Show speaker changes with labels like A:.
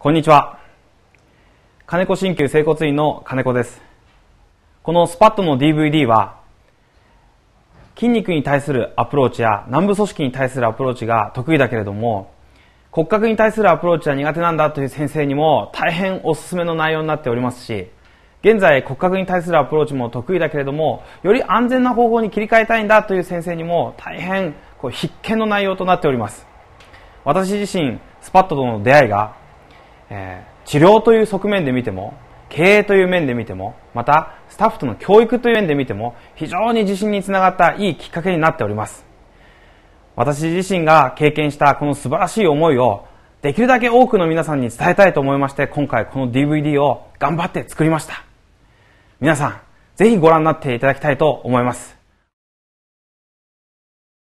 A: こんにちは。金子鍼灸整骨院の金子です。このスパットの DVD は、筋肉に対するアプローチや軟部組織に対するアプローチが得意だけれども、骨格に対するアプローチは苦手なんだという先生にも大変おすすめの内容になっておりますし、現在骨格に対するアプローチも得意だけれども、より安全な方法に切り替えたいんだという先生にも大変こう必見の内容となっております。私自身、スパットとの出会いがえー、治療という側面で見ても経営という面で見てもまたスタッフとの教育という面で見ても非常に自信につながったいいきっかけになっております私自身が経験したこの素晴らしい思いをできるだけ多くの皆さんに伝えたいと思いまして今回この DVD を頑張って作りました皆さんぜひご覧になっていただきたいと思います